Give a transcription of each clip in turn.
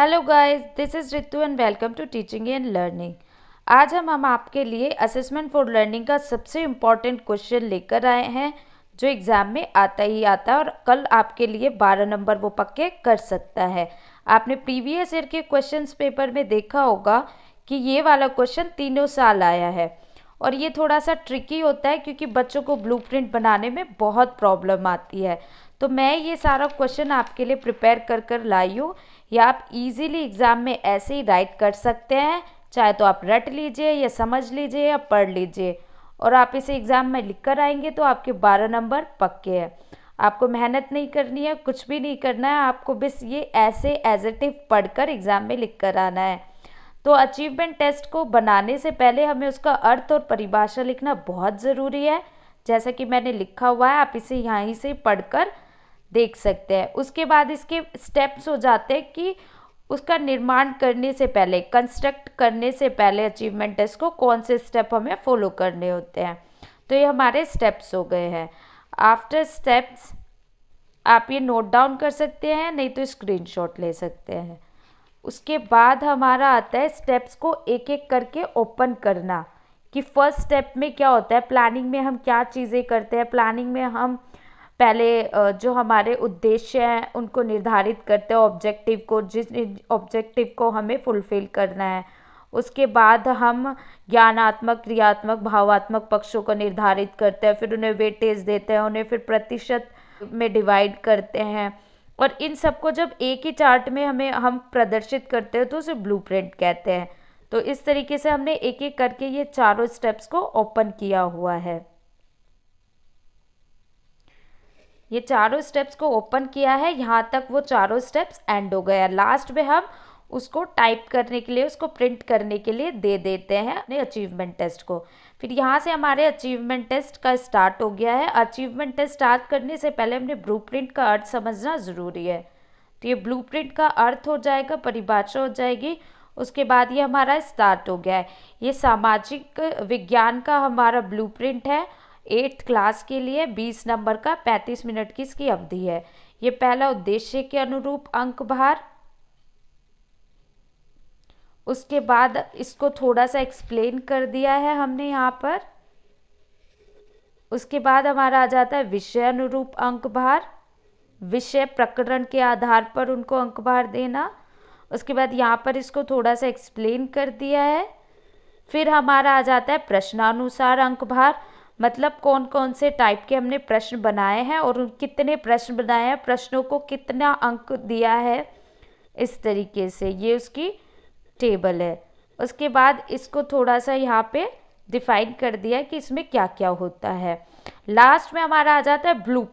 hello guys this is Ritu and welcome to teaching and learning आज हम हम आपके लिए असेसमेंट फॉर लर्निंग का सबसे इम्पॉर्टेंट क्वेश्चन लेकर आए हैं जो एग्ज़ाम में आता ही आता है और कल आपके लिए 12 नंबर वो पक्के कर सकता है आपने प्रीवियस ईयर के क्वेश्चंस पेपर में देखा होगा कि ये वाला क्वेश्चन तीनों साल आया है और ये थोड़ा सा ट्रिकी होता है क्योंकि बच्चों को ब्लूप्रिंट बनाने में बहुत प्रॉब्लम आती है तो मैं ये सारा क्वेश्चन आपके लिए प्रिपेयर कर कर लाई हूँ या आप इजीली एग्ज़ाम में ऐसे ही राइट कर सकते हैं चाहे तो आप रट लीजिए या समझ लीजिए या पढ़ लीजिए और आप इसे एग्ज़ाम में लिख कर आएंगे तो आपके बारह नंबर पक्के हैं आपको मेहनत नहीं करनी है कुछ भी नहीं करना है आपको बस ये ऐसे एज एट पढ़ कर एग्ज़ाम में लिख कर आना है तो अचीवमेंट टेस्ट को बनाने से पहले हमें उसका अर्थ और परिभाषा लिखना बहुत ज़रूरी है जैसा कि मैंने लिखा हुआ है आप इसे यहाँ से से पढ़कर देख सकते हैं उसके बाद इसके स्टेप्स हो जाते हैं कि उसका निर्माण करने से पहले कंस्ट्रक्ट करने से पहले अचीवमेंट टेस्ट को कौन से स्टेप हमें फॉलो करने होते हैं तो ये हमारे स्टेप्स हो गए हैं आफ्टर स्टेप्स आप ये नोट डाउन कर सकते हैं नहीं तो स्क्रीनशॉट ले सकते हैं उसके बाद हमारा आता है स्टेप्स को एक एक करके ओपन करना कि फर्स्ट स्टेप में क्या होता है प्लानिंग में हम क्या चीज़ें करते हैं प्लानिंग में हम पहले जो हमारे उद्देश्य हैं उनको निर्धारित करते हैं ऑब्जेक्टिव को जिस ऑब्जेक्टिव को हमें फुलफ़िल करना है उसके बाद हम ज्ञानात्मक क्रियात्मक भावात्मक पक्षों को निर्धारित करते हैं फिर उन्हें वेटेज देते हैं उन्हें फिर प्रतिशत में डिवाइड करते हैं और इन सबको जब एक ही चार्ट में हमें हम प्रदर्शित करते हैं तो उसे ब्लू कहते हैं तो इस तरीके से हमने एक एक करके ये चारों स्टेप्स को ओपन किया हुआ है ये चारों स्टेप्स को ओपन किया है यहाँ तक वो चारों स्टेप्स एंड हो गया लास्ट में हम उसको टाइप करने के लिए उसको प्रिंट करने के लिए दे देते हैं अपने अचीवमेंट टेस्ट को फिर यहाँ से हमारे अचीवमेंट टेस्ट का स्टार्ट हो गया है अचीवमेंट टेस्ट स्टार्ट करने से पहले हमने प्रिंट का अर्थ समझना ज़रूरी है तो ये प्रिंट का अर्थ हो जाएगा परिभाषा हो जाएगी उसके बाद ये हमारा स्टार्ट हो गया है ये सामाजिक विज्ञान का हमारा ब्लूप्रिंट है एट्थ क्लास के लिए बीस नंबर का पैंतीस मिनट की इसकी अवधि है ये पहला उद्देश्य के अनुरूप अंक भार उसके बाद इसको थोड़ा सा एक्सप्लेन कर दिया है हमने यहाँ पर उसके बाद हमारा आ जाता है विषय अनुरूप अंक भार विषय प्रकरण के आधार पर उनको अंक भार देना उसके बाद यहाँ पर इसको थोड़ा सा एक्सप्लेन कर दिया है फिर हमारा आ जाता है प्रश्नानुसार अंक भार मतलब कौन कौन से टाइप के हमने प्रश्न बनाए हैं और कितने प्रश्न बनाए हैं प्रश्नों को कितना अंक दिया है इस तरीके से ये उसकी टेबल है उसके बाद इसको थोड़ा सा यहाँ पे डिफाइन कर दिया कि इसमें क्या क्या होता है लास्ट में हमारा आ जाता है ब्लू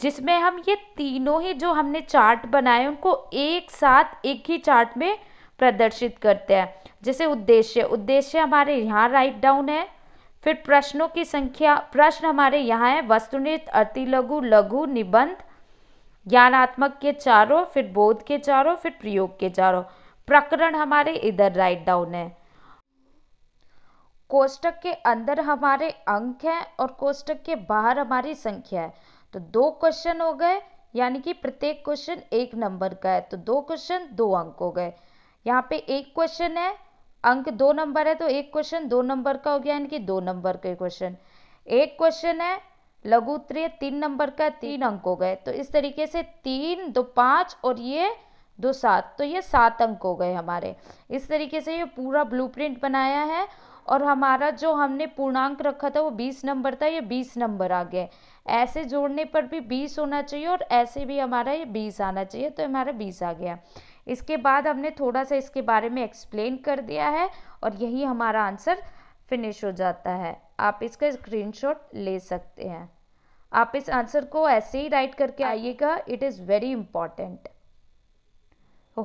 जिसमें हम ये तीनों ही जो हमने चार्ट बनाए उनको एक साथ एक ही चार्ट में प्रदर्शित करते हैं जैसे उद्देश्य उद्देश्य हमारे यहाँ राइट डाउन है फिर प्रश्नों की संख्या प्रश्न हमारे यहाँ है वस्तुनिष्ठ लघु लघु निबंध ज्ञानात्मक के चारों फिर बोध के चारों फिर प्रयोग के चारों प्रकरण हमारे इधर राइट डाउन है कोष्टक के अंदर हमारे अंक हैं और कोष्टक के बाहर हमारी संख्या है तो दो क्वेश्चन हो गए यानी कि प्रत्येक क्वेश्चन एक नंबर का है तो दो क्वेश्चन दो अंक हो गए यहाँ पे एक क्वेश्चन है अंक दो नंबर है तो एक क्वेश्चन दो नंबर का हो गया यानी कि दो नंबर के क्वेश्चन एक क्वेश्चन है लघु उत्तरीय तीन नंबर का तीन अंक हो गए तो इस तरीके से तीन दो पाँच और ये दो सात तो ये सात अंक हो गए हमारे इस तरीके से ये पूरा ब्लूप्रिंट बनाया है और हमारा जो हमने पूर्णांक रखा था वो बीस नंबर था ये बीस नंबर आ गया ऐसे जोड़ने पर भी बीस होना चाहिए और ऐसे भी हमारा ये बीस आना चाहिए तो हमारा बीस आ गया इसके बाद हमने थोड़ा सा इसके बारे में एक्सप्लेन कर दिया है और यही हमारा आंसर फिनिश हो जाता है आप इसका स्क्रीनशॉट ले सकते हैं आप इस आंसर को ऐसे ही राइट करके आइएगा it is very important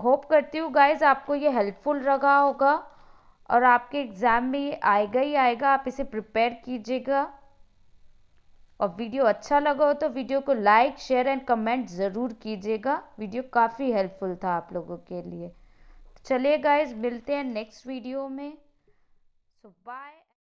hope करती हूँ गाइज आपको ये हेल्पफुल रहा होगा और आपके एग्ज़ाम में ये आएगा ही आएगा आप इसे प्रिपेयर कीजिएगा और वीडियो अच्छा लगा हो तो वीडियो को लाइक शेयर एंड कमेंट ज़रूर कीजिएगा वीडियो काफ़ी हेल्पफुल था आप लोगों के लिए तो चलिए गाइज मिलते हैं नेक्स्ट वीडियो में सो बाय